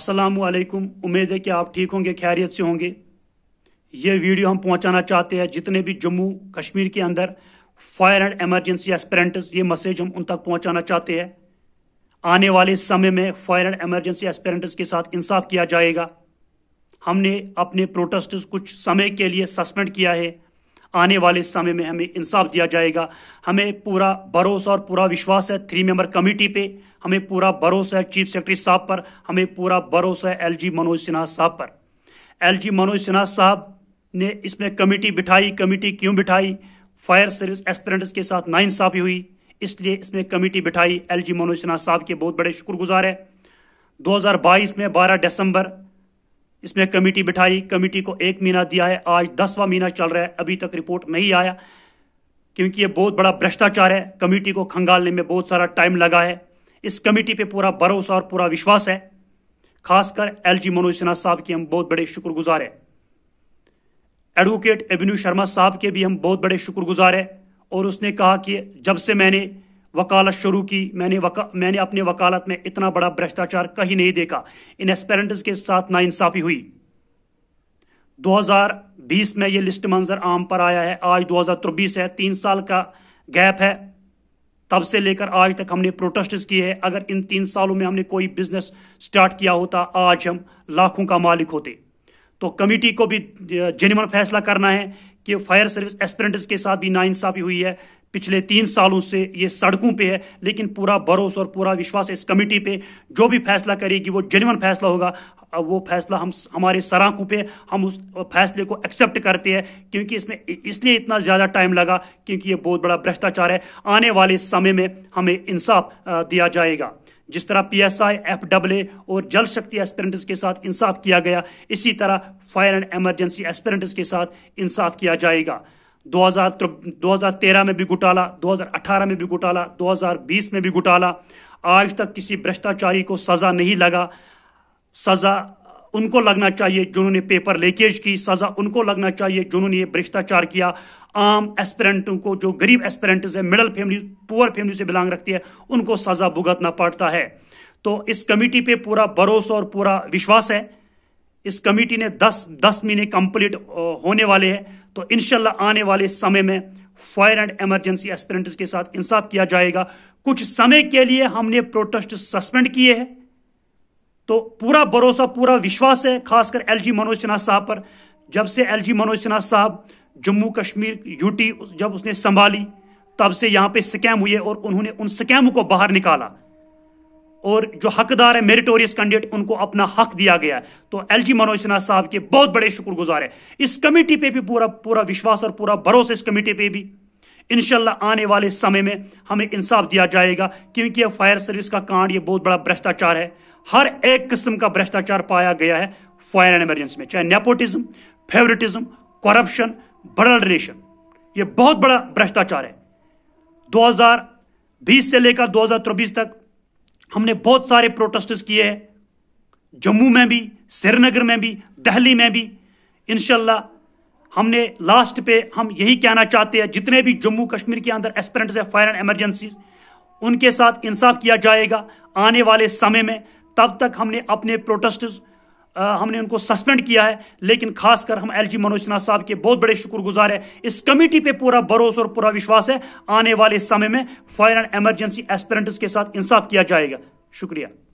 अस्सलाम वालेकुम उम्मीद है कि आप ठीक होंगे खैरियत से होंगे ये वीडियो हम पहुंचाना चाहते हैं जितने भी जम्मू कश्मीर के अंदर फायर एंड एमरजेंसी एस्पेरेंट्स ये मैसेज हम उन तक पहुंचाना चाहते हैं आने वाले समय में फायर एंड एमरजेंसी एस्पेरेंट्स के साथ इंसाफ किया जाएगा हमने अपने प्रोटेस्ट कुछ समय के लिए सस्पेंड किया है आने वाले समय में हमें इंसाफ दिया जाएगा हमें पूरा भरोसा और पूरा विश्वास है थ्री मेंबर कमेटी पे हमें पूरा भरोसा है चीफ सेक्रेटरी साहब पर हमें पूरा भरोसा है एलजी मनोज सिन्हा साहब पर एलजी मनोज सिन्हा साहब ने इसमें कमेटी बिठाई कमेटी क्यों बिठाई फायर सर्विस एस्पिरेंट्स के साथ नाइंसाफी हुई इसलिए इसमें कमेटी बिठाई एलजी मनोज सिन्हा साहब के बहुत बड़े शुक्रगुजार है 2022 में 12 दिसंबर इसमें कमेटी बिठाई कमेटी को एक महीना दिया है आज दसवां महीना चल रहा है अभी तक रिपोर्ट नहीं आया क्योंकि ये बहुत बड़ा भ्रष्टाचार है कमेटी को खंगालने में बहुत सारा टाइम लगा है इस कमेटी पे पूरा भरोसा और पूरा विश्वास है खासकर एल जी मनोज सिन्हा साहब के हम बहुत बड़े शुक्रगुजार हैं एडवोकेट एवेन्यू शर्मा साहब के भी हम बहुत बड़े शुक्रगुजार हैं और उसने कहा कि जब से मैंने वकालत शुरू की मैंने वका, मैंने अपने वकालत में इतना बड़ा भ्रष्टाचार कहीं नहीं देखा इन एस्पेरेंट्स के साथ नाइंसाफ़ी हुई 2020 में यह लिस्ट मंजर आम पर आया है आज दो है तीन साल का गैप है तब से लेकर आज तक हमने प्रोटेस्ट किए हैं अगर इन तीन सालों में हमने कोई बिजनेस स्टार्ट किया होता आज हम लाखों का मालिक होते तो कमेटी को भी जेन्यून फैसला करना है कि फायर सर्विस एस्पिरेंट्स के साथ भी नाइंसाफी हुई है पिछले तीन सालों से ये सड़कों पे है लेकिन पूरा भरोसा और पूरा विश्वास इस कमेटी पे जो भी फैसला करेगी वो जेन्यन फैसला होगा वो फैसला हम हमारे सराखों पे हम उस फैसले को एक्सेप्ट करते हैं क्योंकि इसमें इसलिए इतना ज़्यादा टाइम लगा क्योंकि ये बहुत बड़ा भ्रष्टाचार है आने वाले समय में हमें इंसाफ दिया जाएगा जिस तरह P S I F W और जल शक्ति एस्पिरेंट्स के साथ इंसाफ किया गया इसी तरह फायर एंड एमरजेंसी एस्पिरेंट्स के साथ इंसाफ किया जाएगा हजार 2013 में भी घोटाला 2018 में भी घोटाला 2020 में भी घोटाला आज तक किसी भ्रष्टाचारी को सजा नहीं लगा सजा उनको लगना चाहिए जिन्होंने पेपर लीकेज की सज़ा उनको लगना चाहिए जिन्होंने ये भ्रष्टाचार किया आम एस्पेरेंटों को जो गरीब एस्पेरेंट है मिडिल फैमिली पुअर फैमिली से बिलोंग रखती है उनको सज़ा भुगतना पड़ता है तो इस कमेटी पे पूरा भरोसा और पूरा विश्वास है इस कमेटी ने 10 दस महीने कंप्लीट होने वाले हैं तो इनशाला आने वाले समय में फायर एंड इमरजेंसी एस्पिरेंट्स के साथ इंसाफ किया जाएगा कुछ समय के लिए हमने प्रोटेस्ट सस्पेंड किए हैं तो पूरा भरोसा पूरा विश्वास है खासकर एल जी मनोज सिन्हा साहब पर जब से एल जी मनोज सिन्हा साहब जम्मू कश्मीर यूटी जब उसने संभाली तब से यहां पे स्कैम हुए और उन्होंने उन स्कैम को बाहर निकाला और जो हकदार है मेरिटोरियस कैंडिडेट उनको अपना हक दिया गया है तो एल जी मनोज सिन्हा साहब के बहुत बड़े शुक्रगुजार है इस कमेटी पे भी पूरा पूरा विश्वास और पूरा भरोसा इस कमेटी पे भी इनशाला आने वाले समय में हमें इंसाफ दिया जाएगा क्योंकि फायर सर्विस का कांड यह बहुत बड़ा भ्रष्टाचार है हर एक किस्म का भ्रष्टाचार पाया गया है फायर एंड इमरजेंसी में चाहे नेपोटिज्म फेवरेटिज्म करप्शन बडलरेशन ये बहुत बड़ा भ्रष्टाचार है 2020 से लेकर 2024 तक हमने बहुत सारे प्रोटेस्ट किए हैं जम्मू में भी श्रीनगर में भी दिल्ली में भी इनशाला हमने लास्ट पे हम यही कहना चाहते हैं जितने भी जम्मू कश्मीर के अंदर एस्पेरेंट्स है फायर एंड एमरजेंसी उनके साथ इंसाफ किया जाएगा आने वाले समय में तब तक हमने अपने प्रोटेस्ट हमने उनको सस्पेंड किया है लेकिन खासकर हम एल जी मनोज सिन्हा साहब के बहुत बड़े शुक्रगुजार हैं इस कमेटी पे पूरा भरोसा और पूरा विश्वास है आने वाले समय में फायर एंड एमरजेंसी एस्पेरेंट्स के साथ इंसाफ किया जाएगा शुक्रिया